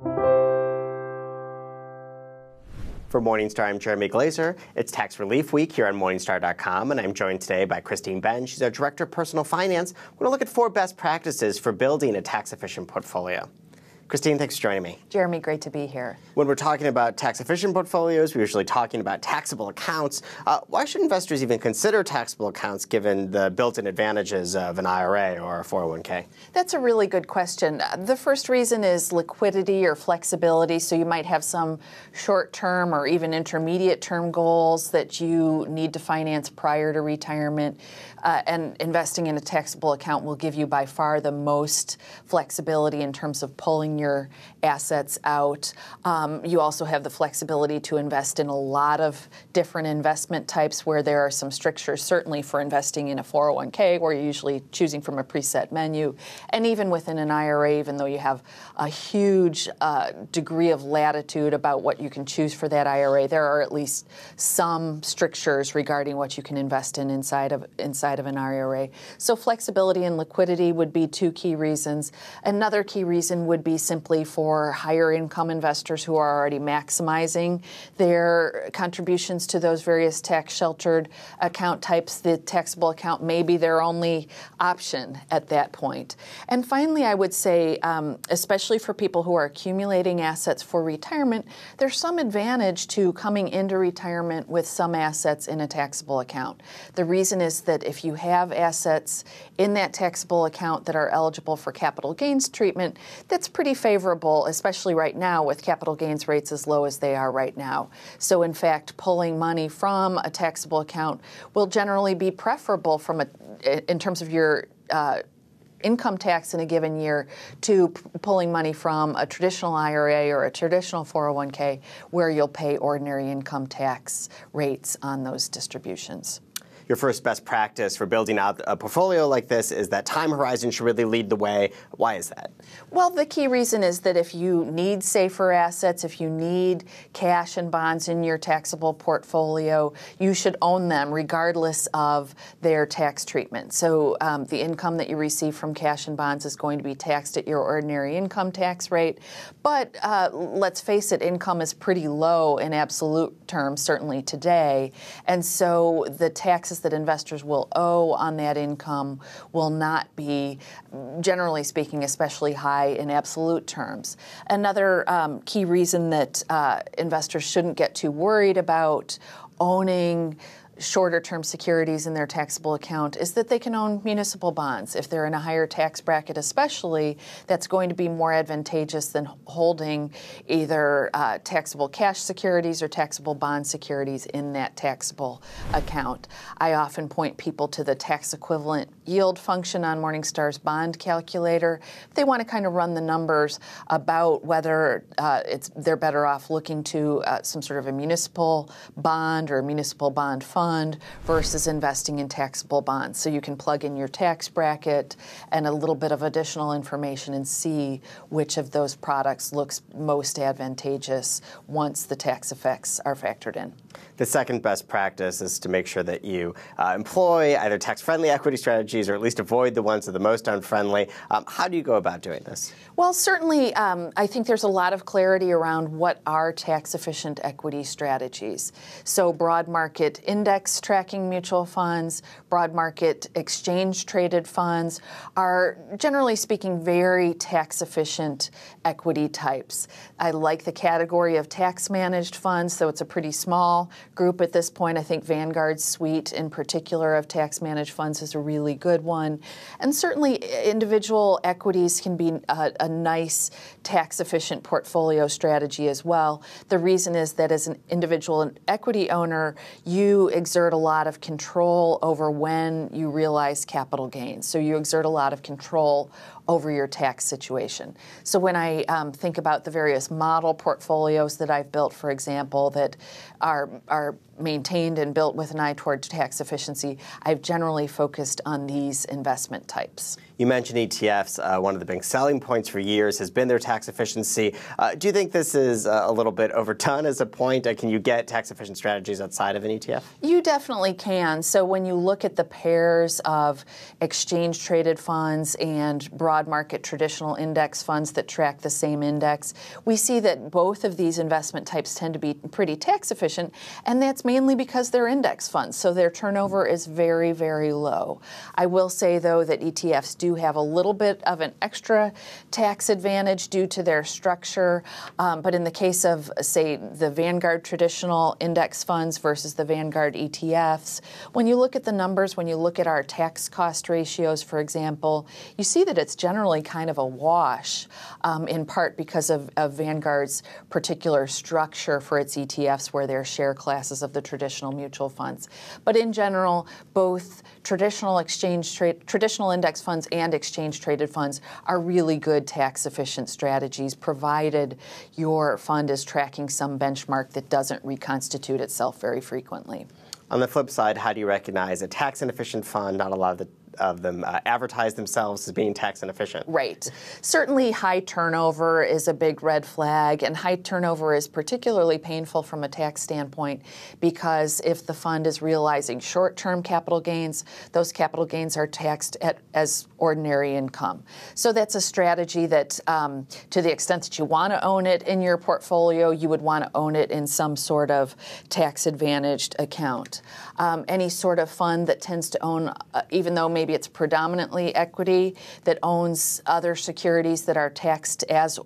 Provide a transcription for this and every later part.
For Morningstar, I'm Jeremy Glazer. It's Tax Relief Week here on Morningstar.com, and I'm joined today by Christine Ben. She's our Director of Personal Finance. We're going to look at four best practices for building a tax efficient portfolio. Christine, thanks for joining me. Jeremy, great to be here. When we're talking about tax efficient portfolios, we're usually talking about taxable accounts. Uh, why should investors even consider taxable accounts given the built in advantages of an IRA or a 401k? That's a really good question. The first reason is liquidity or flexibility. So you might have some short term or even intermediate term goals that you need to finance prior to retirement. Uh, and investing in a taxable account will give you by far the most flexibility in terms of pulling your your assets out. Um, you also have the flexibility to invest in a lot of different investment types where there are some strictures, certainly for investing in a 401k, where you're usually choosing from a preset menu. And even within an IRA, even though you have a huge uh, degree of latitude about what you can choose for that IRA, there are at least some strictures regarding what you can invest in inside of inside of an IRA. So flexibility and liquidity would be two key reasons. Another key reason would be simply for higher income investors who are already maximizing their contributions to those various tax sheltered account types. The taxable account may be their only option at that point. And finally, I would say, um, especially for people who are accumulating assets for retirement, there's some advantage to coming into retirement with some assets in a taxable account. The reason is that if you have assets in that taxable account that are eligible for capital gains treatment, that's pretty favorable, especially right now with capital gains rates as low as they are right now. So, in fact, pulling money from a taxable account will generally be preferable from a, in terms of your. Uh, income tax in a given year to p- pulling money from a traditional IRA or a traditional 401k, where you'll pay ordinary income tax rates on those distributions your first best practice for building out a portfolio like this is that time horizon should really lead the way. Why is that? Well, the key reason is that if you need safer assets, if you need cash and bonds in your taxable portfolio, you should own them regardless of their tax treatment. So um, the income that you receive from cash and bonds is going to be taxed at your ordinary income tax rate. But uh, let's face it, income is pretty low in absolute terms, certainly today. And so the taxes taxes that investors will owe on that income will not be, generally speaking, especially high in absolute terms. Another um, key reason that uh, investors shouldn't get too worried about owning shorter term securities in their taxable account is that they can own municipal bonds. If they're in a higher tax bracket, especially, that's going to be more advantageous than holding either uh, taxable cash securities or taxable bond securities in that taxable account. I often point people to the tax equivalent yield function on Morningstar's bond calculator. they want to kind of run the numbers about whether uh, it's, they're better off looking to uh, some sort of a municipal bond or a municipal bond fund fund versus investing in taxable bonds. So you can plug in your tax bracket and a little bit of additional information and see which of those products looks most advantageous once the tax effects are factored in. The second best practice is to make sure that you uh, employ either tax friendly equity strategies or at least avoid the ones that are the most unfriendly. Um, how do you go about doing this? Well, certainly, um, I think there's a lot of clarity around what are tax efficient equity strategies. So, broad market index index tracking mutual funds, broad market exchange traded funds are, generally speaking, very tax efficient equity types. I like the category of tax managed funds, so it's a pretty small group at this point. I think Vanguard's suite in particular of tax managed funds is a really good one. And certainly, individual equities can be a, uh, a nice tax efficient portfolio strategy as well. The reason is that as an individual equity owner, you exert a lot of control over when you realize capital gains. So you exert a lot of control over your tax situation. So when I um, think about the various model portfolios that I've built, for example, that are are maintained and built with an eye toward tax efficiency, I've generally focused on these investment types. You mentioned ETFs. Uh, one of the big selling points for years has been their tax efficiency. Uh, do you think this is uh, a little bit overdone as a point? Uh, can you get tax efficient strategies outside of an ETF? You you definitely can. So when you look at the pairs of exchange traded funds and broad market traditional index funds that track the same index, we see that both of these investment types tend to be pretty tax efficient, and that's mainly because they're index funds. So their turnover is very, very low. I will say though that ETFs do have a little bit of an extra tax advantage due to their structure, um, but in the case of say the Vanguard traditional index funds versus the Vanguard ETFs. When you look at the numbers, when you look at our tax cost ratios, for example, you see that it's generally kind of a wash, um, in part because of, of Vanguard's particular structure for its ETFs, where they're share classes of the traditional mutual funds. But in general, both traditional exchange trade, traditional index funds and exchange traded funds are really good tax efficient strategies, provided your fund is tracking some benchmark that doesn't reconstitute itself very frequently. On the flip side, how do you recognize a tax inefficient fund? Not a lot of the of them uh, advertise themselves as being tax inefficient. Right. Certainly, high turnover is a big red flag, and high turnover is particularly painful from a tax standpoint because if the fund is realizing short term capital gains, those capital gains are taxed at, as ordinary income. So that's a strategy that, um, to the extent that you want to own it in your portfolio, you would want to own it in some sort of tax advantaged account. Um, any sort of fund that tends to own, uh, even though maybe maybe it's predominantly equity that owns other securities that are taxed as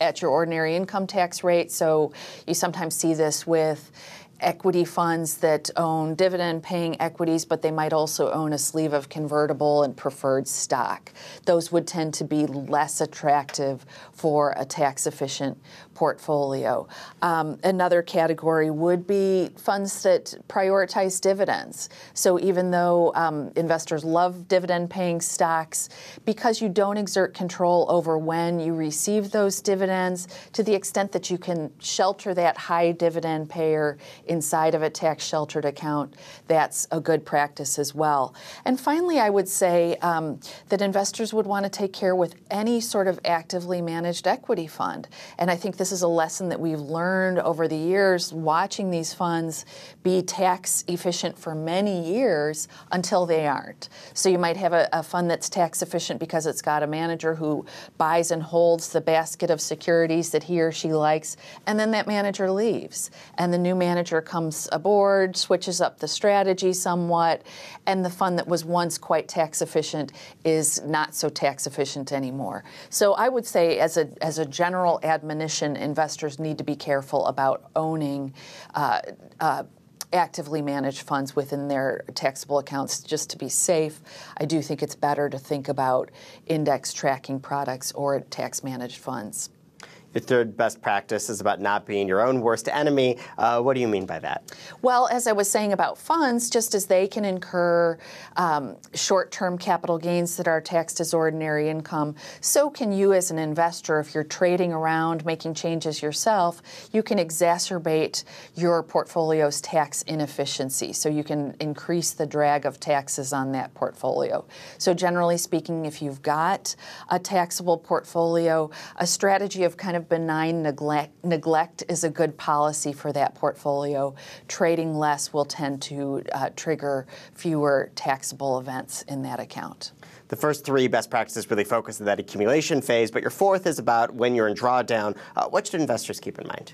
at your ordinary income tax rate. So you sometimes see this with equity funds that own dividend paying equities, but they might also own a sleeve of convertible and preferred stock. Those would tend to be less attractive for a tax efficient portfolio. Um, another category would be funds that prioritize dividends. So even though um, investors love dividend paying stocks, because you don't exert control over when you receive those dividends, to the extent that you can shelter that high dividend payer inside of a tax sheltered account, that's a good practice as well. And finally, I would say um, that investors would want to take care with any sort of actively managed equity fund. And I think this is a lesson that we've learned over the years watching these funds be tax efficient for many years until they aren't. So you might have a, a fund that's tax efficient because it's got a manager who buys and holds the basket of securities that he or she likes, and then that manager leaves, and the new manager manager comes aboard, switches up the strategy somewhat, and the fund that was once quite tax efficient is not so tax efficient anymore. So I would say, as a, as a general admonition, investors need to be careful about owning. Uh, uh, actively manage funds within their taxable accounts just to be safe. I do think it's better to think about index tracking products or tax managed funds. Your third best practice is about not being your own worst enemy. Uh, what do you mean by that? Well, as I was saying about funds, just as they can incur um, short term capital gains that are taxed as ordinary income, so can you as an investor, if you're trading around, making changes yourself, you can exacerbate your portfolio's tax inefficiency. So you can increase the drag of taxes on that portfolio. So, generally speaking, if you've got a taxable portfolio, a strategy of kind of benign neglect, neglect is a good policy for that portfolio. Trading less will tend to uh, trigger fewer taxable events in that account. The first three best practices really focus on that accumulation phase, but your fourth is about when you're in drawdown. Uh, what should investors keep in mind?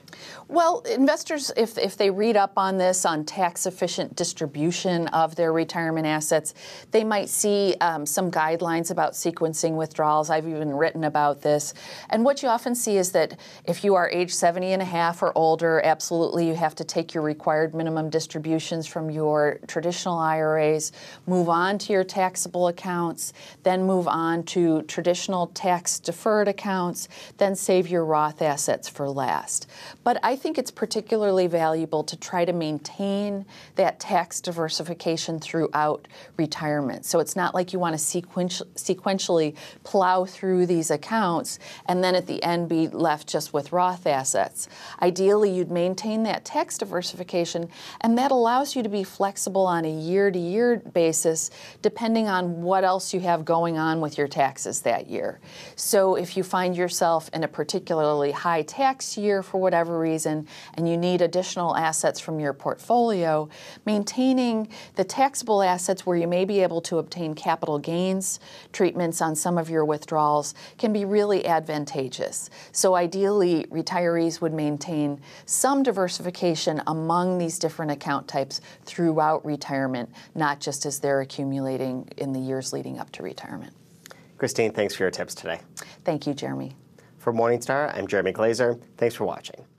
Well, investors, if, if they read up on this, on tax efficient distribution of their retirement assets, they might see um, some guidelines about sequencing withdrawals. I've even written about this. And what you often see is that if you are age 70 and a half or older, absolutely you have to take your required minimum distributions from your traditional IRAs, move on to your taxable accounts then move on to traditional tax deferred accounts, then save your Roth assets for last. But I think it's particularly valuable to try to maintain that tax diversification throughout retirement. So it's not like you want to sequential, sequentially plow through these accounts and then at the end be left just with Roth assets. Ideally, you'd maintain that tax diversification, and that allows you to be flexible on a year to year basis depending on what else you have have going on with your taxes that year. So if you find yourself in a particularly high tax year for whatever reason and you need additional assets from your portfolio, maintaining the taxable assets where you may be able to obtain capital gains treatments on some of your withdrawals can be really advantageous. So ideally, retirees would maintain some diversification among these different account types throughout retirement, not just as they're accumulating in the years leading up to to retirement. Christine, thanks for your tips today. Thank you, Jeremy. For Morningstar, I'm Jeremy Glazer. Thanks for watching.